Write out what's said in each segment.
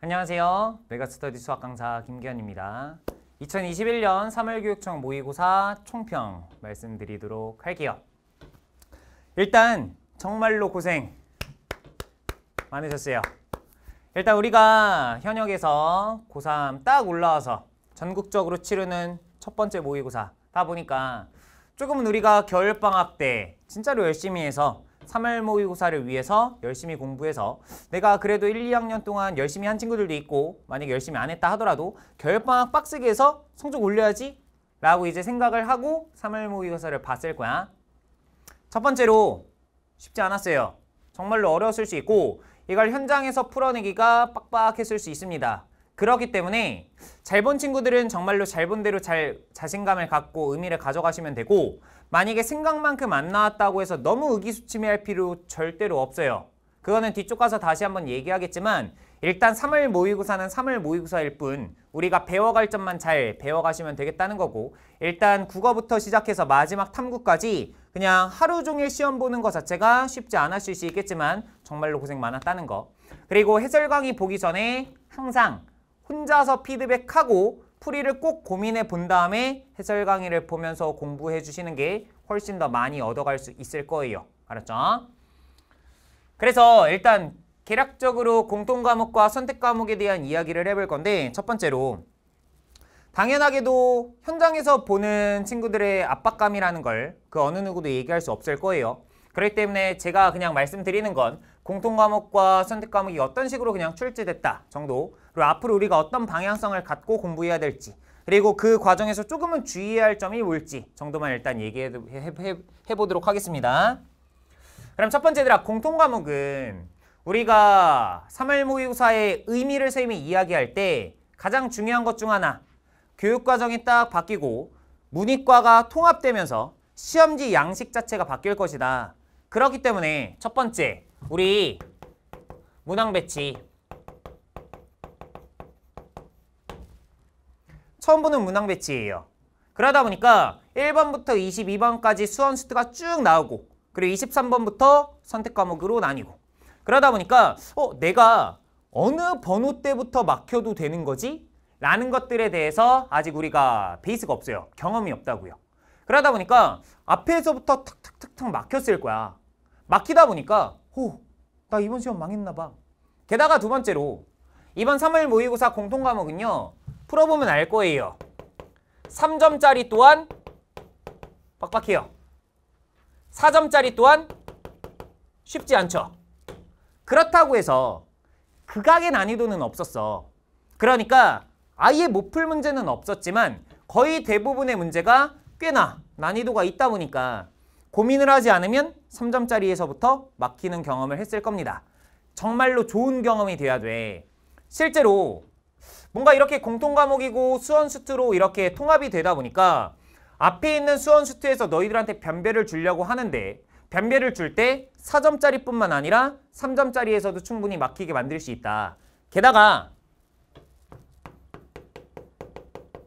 안녕하세요. 메가스터디 수학 강사 김기현입니다. 2021년 3월 교육청 모의고사 총평 말씀드리도록 할게요. 일단 정말로 고생 많으셨어요. 일단 우리가 현역에서 고3 딱 올라와서 전국적으로 치르는 첫 번째 모의고사다 보니까 조금은 우리가 겨울방학 때 진짜로 열심히 해서 3월 모의고사를 위해서 열심히 공부해서 내가 그래도 1, 2학년 동안 열심히 한 친구들도 있고 만약에 열심히 안 했다 하더라도 겨울방학 빡세게 해서 성적 올려야지 라고 이제 생각을 하고 3월 모의고사를 봤을 거야. 첫 번째로 쉽지 않았어요. 정말로 어려웠을 수 있고 이걸 현장에서 풀어내기가 빡빡했을 수 있습니다. 그렇기 때문에 잘 본 친구들은 정말로 잘 본 대로 잘 자신감을 갖고 의미를 가져가시면 되고 만약에 생각만큼 안 나왔다고 해서 너무 의기소침해할 필요 절대로 없어요. 그거는 뒤쪽 가서 다시 한번 얘기하겠지만 일단 3월 모의고사는 3월 모의고사일 뿐 우리가 배워갈 점만 잘 배워가시면 되겠다는 거고 일단 국어부터 시작해서 마지막 탐구까지 그냥 하루 종일 시험 보는 것 자체가 쉽지 않았을 수 있겠지만 정말로 고생 많았다는 거 그리고 해설 강의 보기 전에 항상 혼자서 피드백하고 풀이를 꼭 고민해 본 다음에 해설 강의를 보면서 공부해 주시는 게 훨씬 더 많이 얻어갈 수 있을 거예요. 알았죠? 그래서 일단 계략적으로 공통 과목과 선택 과목에 대한 이야기를 해 볼 건데 첫 번째로 당연하게도 현장에서 보는 친구들의 압박감이라는 걸 그 어느 누구도 얘기할 수 없을 거예요. 그렇기 때문에 제가 그냥 말씀드리는 건 공통 과목과 선택 과목이 어떤 식으로 그냥 출제됐다 정도 그리고 앞으로 우리가 어떤 방향성을 갖고 공부해야 될지 그리고 그 과정에서 조금은 주의해야 할 점이 뭘지 정도만 일단 얘기해 해, 해, 해보도록 하겠습니다. 그럼 첫 번째 들아 공통 과목은 우리가 3월 모의고사의 의미를 쌤이 이야기할 때 가장 중요한 것 중 하나 교육과정이 딱 바뀌고 문이과가 통합되면서 시험지 양식 자체가 바뀔 것이다. 그렇기 때문에 첫 번째 우리 문항 배치 처음 보는 문항 배치예요. 그러다 보니까 1번부터 22번까지 수원 수트가 쭉 나오고 그리고 23번부터 선택 과목으로 나뉘고 그러다 보니까 어 내가 어느 번호 때부터 막혀도 되는 거지? 라는 것들에 대해서 아직 우리가 베이스가 없어요. 경험이 없다고요. 그러다 보니까 앞에서부터 탁탁탁탁 막혔을 거야. 막히다 보니까 호, 나 이번 시험 망했나 봐. 게다가 두 번째로 이번 3월 모의고사 공통 과목은요. 풀어보면 알 거예요. 3점짜리 또한 빡빡해요. 4점짜리 또한 쉽지 않죠. 그렇다고 해서 극악의 난이도는 없었어. 그러니까 아예 못 풀 문제는 없었지만 거의 대부분의 문제가 꽤나 난이도가 있다 보니까 고민을 하지 않으면 3점짜리에서부터 막히는 경험을 했을 겁니다. 정말로 좋은 경험이 돼야 돼. 실제로 뭔가 이렇게 공통 과목이고 수원 수트로 이렇게 통합이 되다 보니까 앞에 있는 수원 수트에서 너희들한테 변별을 주려고 하는데 변별을 줄 때 4점짜리뿐만 아니라 3점짜리에서도 충분히 막히게 만들 수 있다. 게다가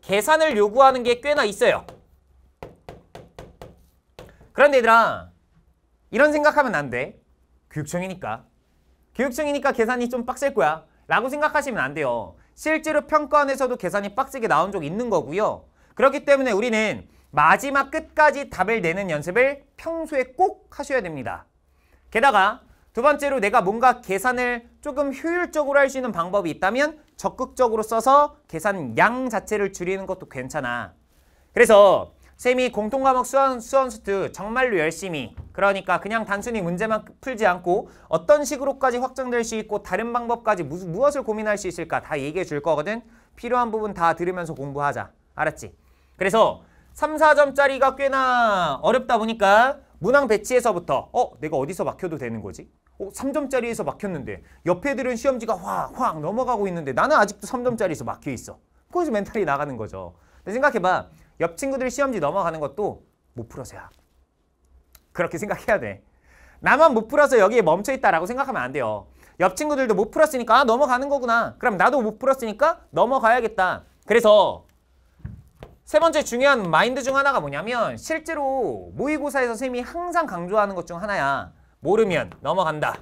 계산을 요구하는 게 꽤나 있어요. 그런데 얘들아 이런 생각하면 안 돼. 교육청이니까. 교육청이니까 계산이 좀 빡셀 거야. 라고 생각하시면 안 돼요. 실제로 평가원에서도 계산이 빡세게 나온 적 있는 거고요. 그렇기 때문에 우리는 마지막 끝까지 답을 내는 연습을 평소에 꼭 하셔야 됩니다. 게다가 두 번째로 내가 뭔가 계산을 조금 효율적으로 할 수 있는 방법이 있다면 적극적으로 써서 계산 양 자체를 줄이는 것도 괜찮아. 그래서 쌤이 공통과목 수원, 수원수트 정말로 열심히 그러니까 그냥 단순히 문제만 풀지 않고 어떤 식으로까지 확정될 수 있고 다른 방법까지 무, 무엇을 고민할 수 있을까 다 얘기해 줄 거거든 필요한 부분 다 들으면서 공부하자 알았지? 그래서 3, 4점짜리가 꽤나 어렵다 보니까 문항 배치에서부터 어? 내가 어디서 막혀도 되는 거지? 어? 3점짜리에서 막혔는데 옆에 들은 시험지가 확확 넘어가고 있는데 나는 아직도 3점짜리에서 막혀 있어 그래서 멘탈이 나가는 거죠 근데 생각해봐 옆 친구들 이 시험지 넘어가는 것도 못 풀어서야. 그렇게 생각해야 돼. 나만 못 풀어서 여기에 멈춰있다라고 생각하면 안 돼요. 옆 친구들도 못 풀었으니까 아, 넘어가는 거구나. 그럼 나도 못 풀었으니까 넘어가야겠다. 그래서 세 번째 중요한 마인드 중 하나가 뭐냐면 실제로 모의고사에서 쌤이 항상 강조하는 것 중 하나야. 모르면 넘어간다.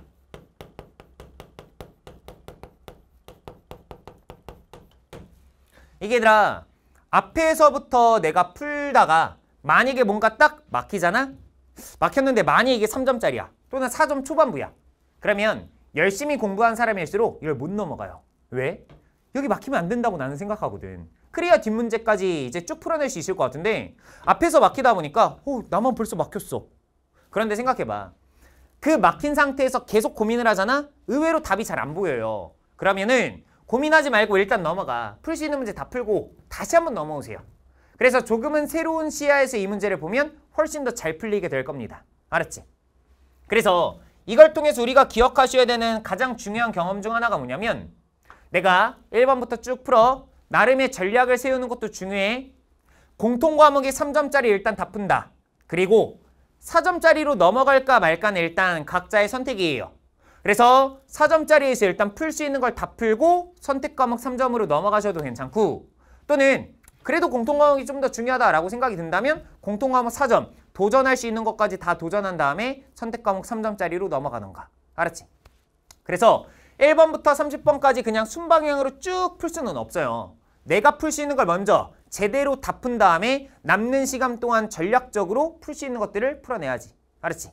이게 얘들아 앞에서부터 내가 풀다가 만약에 뭔가 딱 막히잖아? 막혔는데 만약에 이게 3점짜리야. 또는 4점 초반부야. 그러면 열심히 공부한 사람일수록 이걸 못 넘어가요. 왜? 여기 막히면 안 된다고 나는 생각하거든. 그래야 뒷문제까지 이제 쭉 풀어낼 수 있을 것 같은데 앞에서 막히다 보니까 어, 나만 벌써 막혔어. 그런데 생각해봐. 그 막힌 상태에서 계속 고민을 하잖아? 의외로 답이 잘 안 보여요. 그러면은 고민하지 말고 일단 넘어가. 풀 수 있는 문제 다 풀고 다시 한번 넘어오세요. 그래서 조금은 새로운 시야에서 이 문제를 보면 훨씬 더 잘 풀리게 될 겁니다. 알았지? 그래서 이걸 통해서 우리가 기억하셔야 되는 가장 중요한 경험 중 하나가 뭐냐면 내가 1번부터 쭉 풀어 나름의 전략을 세우는 것도 중요해 공통 과목이 3점짜리 일단 다 푼다 그리고 4점짜리로 넘어갈까 말까는 일단 각자의 선택이에요 그래서 4점짜리에서 일단 풀 수 있는 걸 다 풀고 선택 과목 3점으로 넘어가셔도 괜찮고 또는 그래도 공통 과목이 좀 더 중요하다라고 생각이 든다면 공통 과목 4점 도전할 수 있는 것까지 다 도전한 다음에 선택 과목 3점짜리로 넘어가는가 알았지? 그래서 1번부터 30번까지 그냥 순방향으로 쭉 풀 수는 없어요 내가 풀 수 있는 걸 먼저 제대로 다 푼 다음에 남는 시간 동안 전략적으로 풀 수 있는 것들을 풀어내야지 알았지?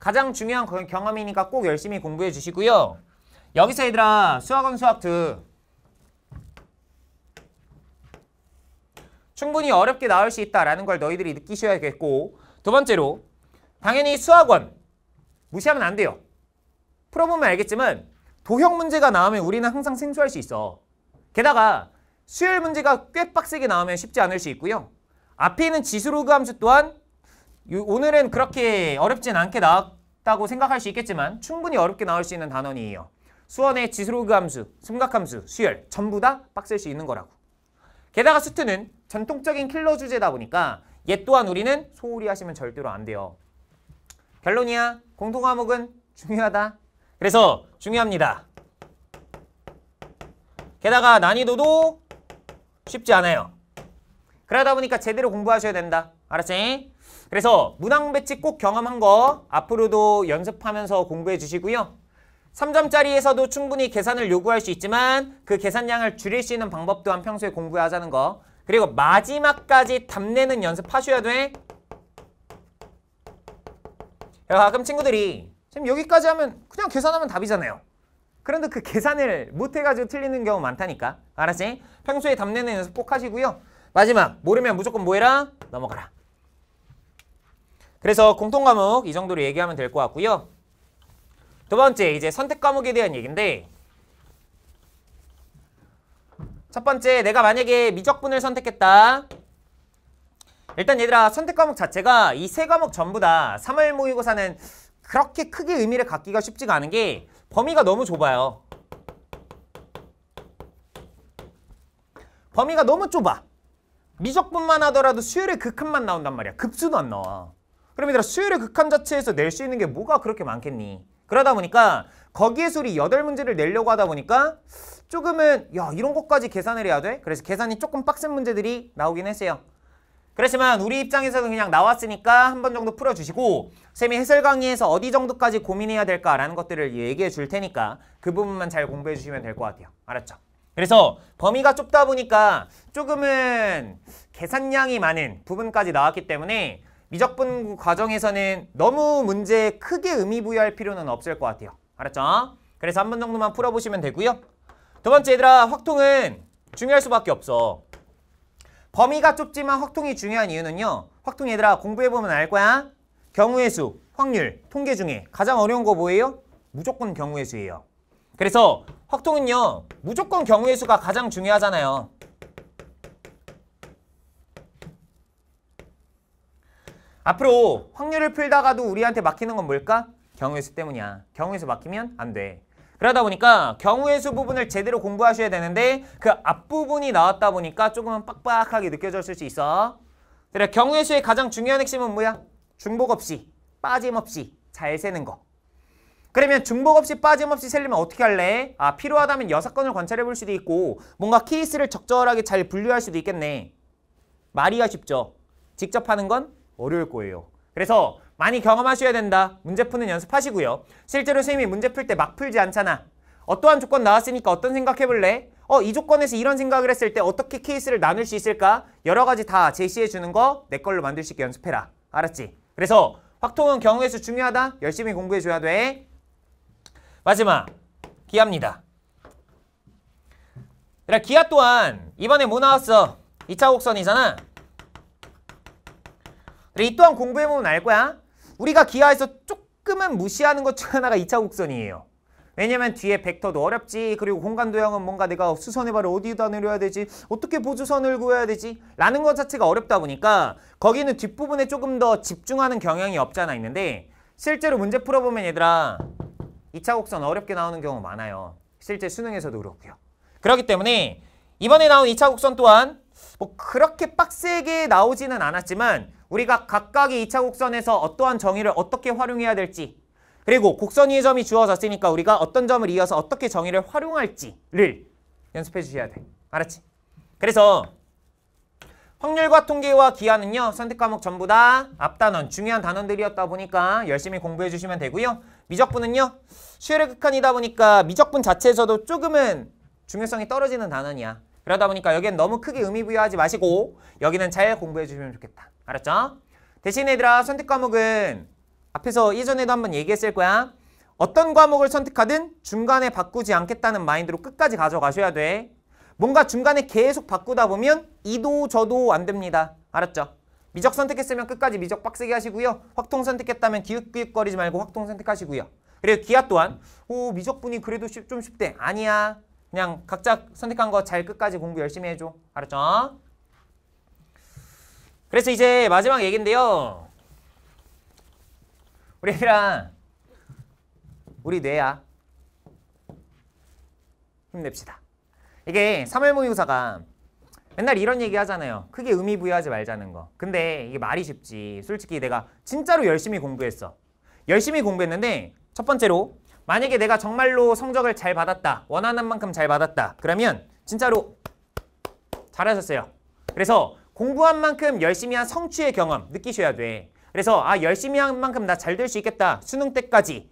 가장 중요한 경험이니까 꼭 열심히 공부해 주시고요. 여기서 얘들아 수학은 수학트 충분히 어렵게 나올 수 있다라는 걸 너희들이 느끼셔야겠고 두 번째로 당연히 수학원 무시하면 안 돼요. 풀어보면 알겠지만 도형 문제가 나오면 우리는 항상 생소할 수 있어. 게다가 수열 문제가 꽤 빡세게 나오면 쉽지 않을 수 있고요. 앞에 있는 지수로그 함수 또한 오늘은 그렇게 어렵진 않게 나왔다고 생각할 수 있겠지만 충분히 어렵게 나올 수 있는 단원이에요. 수원의 지수로그 함수, 승각함수 수열 전부 다 빡셀 수 있는 거라고. 게다가 수트는 전통적인 킬러 주제다 보니까 얘 또한 우리는 소홀히 하시면 절대로 안 돼요. 결론이야. 공통 과목은 중요하다. 그래서 중요합니다. 게다가 난이도도 쉽지 않아요. 그러다 보니까 제대로 공부하셔야 된다. 알았지? 그래서 문항 배치 꼭 경험한 거 앞으로도 연습하면서 공부해 주시고요. 3점짜리에서도 충분히 계산을 요구할 수 있지만 그 계산량을 줄일 수 있는 방법 또한 평소에 공부하자는 거. 그리고 마지막까지 답내는 연습하셔야 돼. 야, 가끔 친구들이 지금 여기까지 하면 그냥 계산하면 답이잖아요. 그런데 그 계산을 못해가지고 틀리는 경우 많다니까. 알았지? 평소에 답내는 연습 꼭 하시고요. 마지막 모르면 무조건 뭐해라? 넘어가라. 그래서 공통 과목 이 정도로 얘기하면 될 것 같고요. 두 번째 이제 선택 과목에 대한 얘기인데 첫 번째 내가 만약에 미적분을 선택했다. 일단 얘들아 선택 과목 자체가 이 세 과목 전부 다 3월 모의고사는 그렇게 크게 의미를 갖기가 쉽지가 않은 게 범위가 너무 좁아요. 범위가 너무 좁아. 미적분만 하더라도 수열의 극한만 나온단 말이야. 급수도 안 나와. 그럼 얘들아 수열의 극한 자체에서 낼 수 있는 게 뭐가 그렇게 많겠니? 그러다 보니까 거기에서 우리 여덟 문제를 내려고 하다 보니까 조금은 야 이런 것까지 계산을 해야 돼? 그래서 계산이 조금 빡센 문제들이 나오긴 했어요. 그렇지만 우리 입장에서는 그냥 나왔으니까 한 번 정도 풀어주시고 쌤이 해설 강의에서 어디 정도까지 고민해야 될까라는 것들을 얘기해 줄 테니까 그 부분만 잘 공부해 주시면 될 것 같아요. 알았죠? 그래서 범위가 좁다 보니까 조금은 계산량이 많은 부분까지 나왔기 때문에 미적분 과정에서는 너무 문제에 크게 의미 부여할 필요는 없을 것 같아요. 알았죠? 그래서 한 번 정도만 풀어보시면 되고요. 두 번째 얘들아 확통은 중요할 수밖에 없어. 범위가 좁지만 확통이 중요한 이유는요. 확통 얘들아 공부해보면 알 거야. 경우의 수, 확률, 통계 중에 가장 어려운 거 뭐예요? 무조건 경우의 수예요. 그래서 확통은요. 무조건 경우의 수가 가장 중요하잖아요. 앞으로 확률을 풀다가도 우리한테 막히는 건 뭘까? 경우의 수 때문이야. 경우의 수 막히면 안 돼. 그러다 보니까 경우의 수 부분을 제대로 공부하셔야 되는데 그 앞부분이 나왔다 보니까 조금은 빡빡하게 느껴졌을 수 있어. 그래 경우의 수의 가장 중요한 핵심은 뭐야? 중복 없이, 빠짐없이 잘 세는 거. 그러면 중복 없이 빠짐없이 세려면 어떻게 할래? 아 필요하다면 여사건을 관찰해 볼 수도 있고 뭔가 케이스를 적절하게 잘 분류할 수도 있겠네. 말이야 쉽죠. 직접 하는 건 어려울 거예요. 그래서 많이 경험하셔야 된다. 문제 푸는 연습하시고요. 실제로 선생님이 문제 풀 때 막 풀지 않잖아. 어떠한 조건 나왔으니까 어떤 생각해볼래? 어, 이 조건에서 이런 생각을 했을 때 어떻게 케이스를 나눌 수 있을까? 여러 가지 다 제시해주는 거 내 걸로 만들 수 있게 연습해라. 알았지? 그래서 확통은 경우의 수 중요하다. 열심히 공부해줘야 돼. 마지막, 기합니다. 기하 또한 이번에 뭐 나왔어? 2차 곡선이잖아. 그래, 이 또한 공부해보면 알 거야. 우리가 기하에서 조금은 무시하는 것 중 하나가 2차 곡선이에요. 왜냐면 뒤에 벡터도 어렵지 그리고 공간 도형은 뭔가 내가 수선해봐라 어디다 내려야 되지 어떻게 보조선을 구해야 되지 라는 것 자체가 어렵다 보니까 거기는 뒷부분에 조금 더 집중하는 경향이 없지 않아 있는데 실제로 문제 풀어보면 얘들아 2차 곡선 어렵게 나오는 경우 많아요 실제 수능에서도 그렇고요 그렇기 때문에 이번에 나온 2차 곡선 또한 뭐 그렇게 빡세게 나오지는 않았지만 우리가 각각의 2차 곡선에서 어떠한 정의를 어떻게 활용해야 될지 그리고 곡선 위의 점이 주어졌으니까 우리가 어떤 점을 이어서 어떻게 정의를 활용할지를 연습해 주셔야 돼. 알았지? 그래서 확률과 통계와 기하는요. 선택 과목 전부 다 앞단원, 중요한 단원들이었다 보니까 열심히 공부해 주시면 되고요. 미적분은요. 수열의 극한이다 보니까 미적분 자체에서도 조금은 중요성이 떨어지는 단원이야. 그러다 보니까 여기는 너무 크게 의미 부여하지 마시고 여기는 잘 공부해 주시면 좋겠다. 알았죠? 대신 얘들아 선택 과목은 앞에서 이전에도 한번 얘기했을 거야. 어떤 과목을 선택하든 중간에 바꾸지 않겠다는 마인드로 끝까지 가져가셔야 돼. 뭔가 중간에 계속 바꾸다 보면 이도 저도 안 됩니다. 알았죠? 미적 선택했으면 끝까지 미적 빡세게 하시고요. 확통 선택했다면 기웃기웃거리지 말고 확통 선택하시고요. 그리고 기아 또한 오 미적분이 그래도 쉽, 좀 쉽대. 아니야. 그냥 각자 선택한 거 잘 끝까지 공부 열심히 해줘. 알았죠? 그래서 이제 마지막 얘긴데요. 우리 애들아 우리 뇌야. 힘냅시다. 이게 3월 모의고사가 맨날 이런 얘기 하잖아요. 크게 의미 부여하지 말자는 거. 근데 이게 말이 쉽지. 솔직히 내가 진짜로 열심히 공부했어. 열심히 공부했는데 첫 번째로 만약에 내가 정말로 성적을 잘 받았다. 원하는 만큼 잘 받았다. 그러면 진짜로 잘하셨어요. 그래서 공부한 만큼 열심히 한 성취의 경험 느끼셔야 돼. 그래서 아 열심히 한 만큼 나 잘 될 수 있겠다. 수능 때까지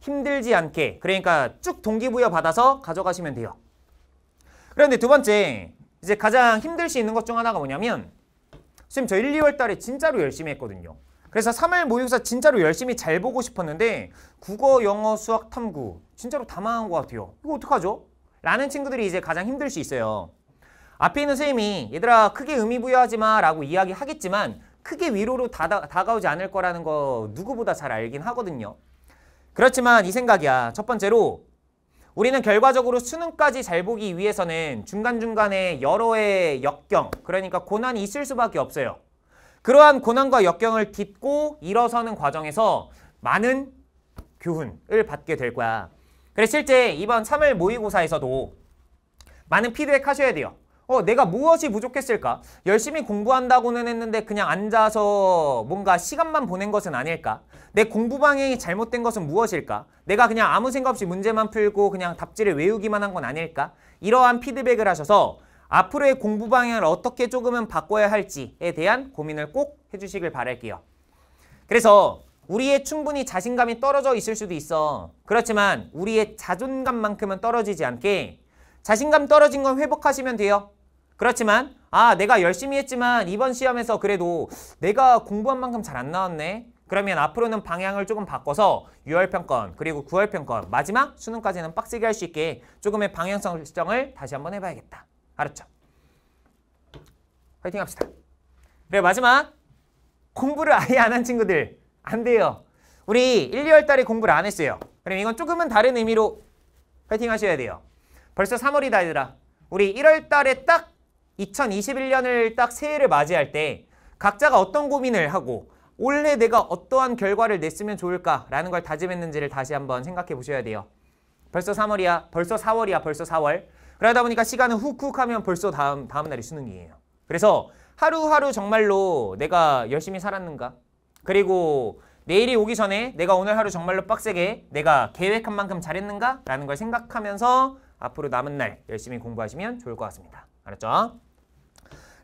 힘들지 않게 그러니까 쭉 동기부여 받아서 가져가시면 돼요. 그런데 두 번째 이제 가장 힘들 수 있는 것 중 하나가 뭐냐면 선생님 저 1, 2월 달에 진짜로 열심히 했거든요. 그래서 3월 모의고사 진짜로 열심히 잘 보고 싶었는데 국어, 영어, 수학, 탐구 진짜로 다 망한 것 같아요. 이거 어떡하죠? 라는 친구들이 이제 가장 힘들 수 있어요. 앞에 있는 선생님이 얘들아 크게 의미 부여하지 마라고 이야기하겠지만 크게 위로로 다다, 가오지 않을 거라는 거 누구보다 잘 알긴 하거든요. 그렇지만 이 생각이야. 첫 번째로 우리는 결과적으로 수능까지 잘 보기 위해서는 중간중간에 여러 의 역경, 그러니까 고난이 있을 수밖에 없어요. 그러한 고난과 역경을 딛고 일어서는 과정에서 많은 교훈을 받게 될 거야. 그래서 실제 이번 3월 모의고사에서도 많은 피드백하셔야 돼요. 어, 내가 무엇이 부족했을까? 열심히 공부한다고는 했는데 그냥 앉아서 뭔가 시간만 보낸 것은 아닐까? 내 공부 방향이 잘못된 것은 무엇일까? 내가 그냥 아무 생각 없이 문제만 풀고 그냥 답지를 외우기만 한 건 아닐까? 이러한 피드백을 하셔서 앞으로의 공부 방향을 어떻게 조금은 바꿔야 할지에 대한 고민을 꼭 해주시길 바랄게요. 그래서 우리의 충분히 자신감이 떨어져 있을 수도 있어. 그렇지만 우리의 자존감만큼은 떨어지지 않게 자신감 떨어진 건 회복하시면 돼요. 그렇지만 아 내가 열심히 했지만 이번 시험에서 그래도 내가 공부한 만큼 잘 안 나왔네. 그러면 앞으로는 방향을 조금 바꿔서 6월평권 그리고 9월평권 마지막 수능까지는 빡세게 할 수 있게 조금의 방향성 설정을 다시 한번 해봐야겠다. 알았죠? 화이팅 합시다. 그래 마지막 공부를 아예 안 한 친구들 안 돼요. 우리 1, 2월 달에 공부를 안 했어요. 그럼 이건 조금은 다른 의미로 화이팅 하셔야 돼요. 벌써 3월이다 얘들아. 우리 1월 달에 딱 2021년을 딱 새해를 맞이할 때 각자가 어떤 고민을 하고 올해 내가 어떠한 결과를 냈으면 좋을까라는 걸 다짐했는지를 다시 한번 생각해 보셔야 돼요. 벌써 3월이야. 벌써 4월이야. 벌써 4월. 그러다 보니까 시간은 훅훅 하면 벌써 다음, 다음 날이 수능이에요. 그래서 하루하루 정말로 내가 열심히 살았는가? 그리고 내일이 오기 전에 내가 오늘 하루 정말로 빡세게 내가 계획한 만큼 잘했는가? 라는 걸 생각하면서 앞으로 남은 날 열심히 공부하시면 좋을 것 같습니다. 알았죠?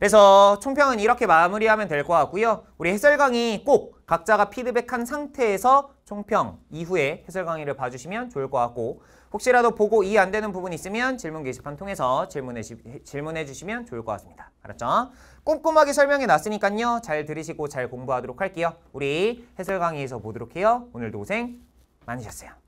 그래서 총평은 이렇게 마무리하면 될 것 같고요. 우리 해설 강의 꼭 각자가 피드백한 상태에서 총평 이후에 해설 강의를 봐주시면 좋을 것 같고 혹시라도 보고 이해 안 되는 부분 있으면 질문 게시판 통해서 질문해, 질문해 주시면 좋을 것 같습니다. 알았죠? 꼼꼼하게 설명해 놨으니까요. 잘 들으시고 잘 공부하도록 할게요. 우리 해설 강의에서 보도록 해요. 오늘도 고생 많으셨어요.